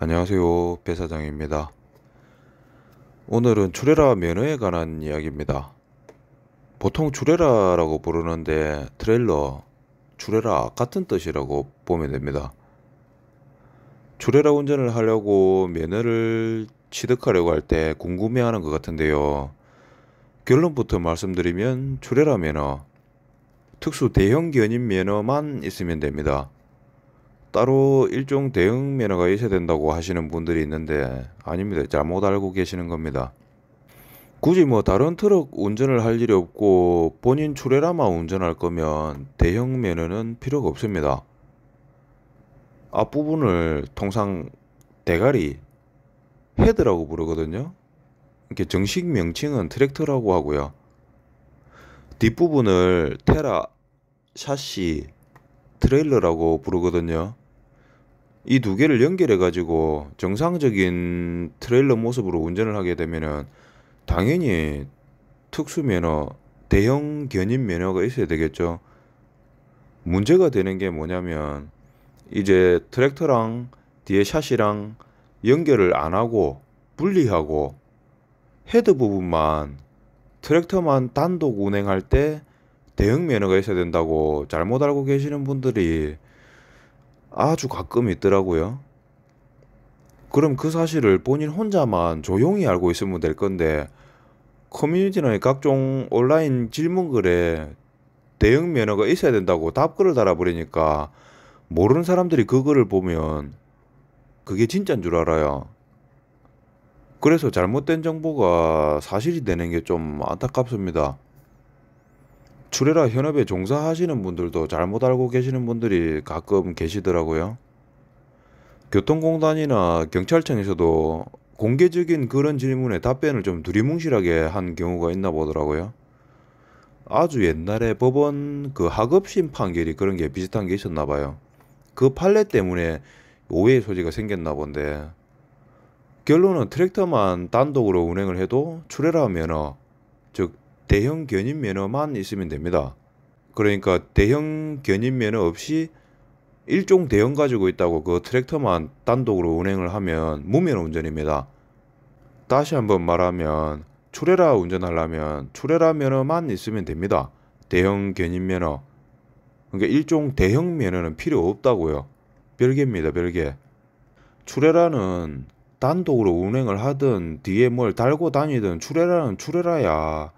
안녕하세요. 배 사장입니다. 오늘은 출애라 면허에 관한 이야기입니다. 보통 출애라라고 부르는데 트레일러, 출애라 같은 뜻이라고 보면 됩니다. 출애라 운전을 하려고 면허를 취득하려고 할 때 궁금해하는 것 같은데요. 결론부터 말씀드리면 출애라 면허, 특수 대형 견인 면허만 있으면 됩니다. 따로 일종 대응 면허가 있어야 된다고 하시는 분들이 있는데 아닙니다. 잘못 알고 계시는 겁니다. 굳이 뭐 다른 트럭 운전을 할 일이 없고 본인 출애라만 운전할 거면 대형 면허는 필요가 없습니다. 앞부분을 통상 대가리 헤드라고 부르거든요. 이렇게 정식 명칭은 트랙터라고 하고요. 뒷부분을 테라 샤시 트레일러라고 부르거든요. 이두 개를 연결해 가지고 정상적인 트레일러 모습으로 운전을 하게 되면은 당연히 특수 면허, 대형 견인 면허가 있어야 되겠죠. 문제가 되는 게 뭐냐면 이제 트랙터랑 뒤에 샷이랑 연결을 안 하고 분리하고 헤드 부분만 트랙터만 단독 운행할 때대형 면허가 있어야 된다고 잘못 알고 계시는 분들이 아주 가끔 있더라고요. 그럼 그 사실을 본인 혼자만 조용히 알고 있으면 될 건데 커뮤니티나 각종 온라인 질문글에 대응 면허가 있어야 된다고 답글을 달아버리니까 모르는 사람들이 그거를 보면 그게 진짜인 줄 알아요. 그래서 잘못된 정보가 사실이 되는 게 좀 안타깝습니다. 출혈아 현업에 종사하시는 분들도 잘못 알고 계시는 분들이 가끔 계시더라고요. 교통공단이나 경찰청에서도 공개적인 그런 질문에 답변을 좀 두리뭉실하게 한 경우가 있나 보더라고요. 아주 옛날에 법원 그학업심 판결이 그런 게 비슷한 게 있었나 봐요. 그 판례 때문에 오해의 소지가 생겼나 본데 결론은 트랙터만 단독으로 운행을 해도 출혈아 면허 즉 대형 견인 면허만 있으면 됩니다. 그러니까 대형 견인 면허 없이 일종 대형 가지고 있다고 그 트랙터만 단독으로 운행을 하면 무면 운전입니다. 다시 한번 말하면 출혈라 운전하려면 출혈라 면허만 있으면 됩니다. 대형 견인 면허. 그러니까 일종 대형 면허는 필요 없다고요. 별개입니다, 별개. 출혈라는 단독으로 운행을 하든 뒤에 뭘 달고 다니든 출혈라는출혈라야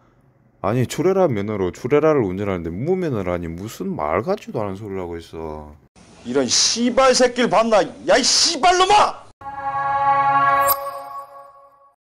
아니 출혈라 면허로 출혈라를 운전하는데 무면허라니 무슨 말 같지도 않은 소리를 하고 있어 이런 씨발 새끼를 봤나 야이 씨발놈아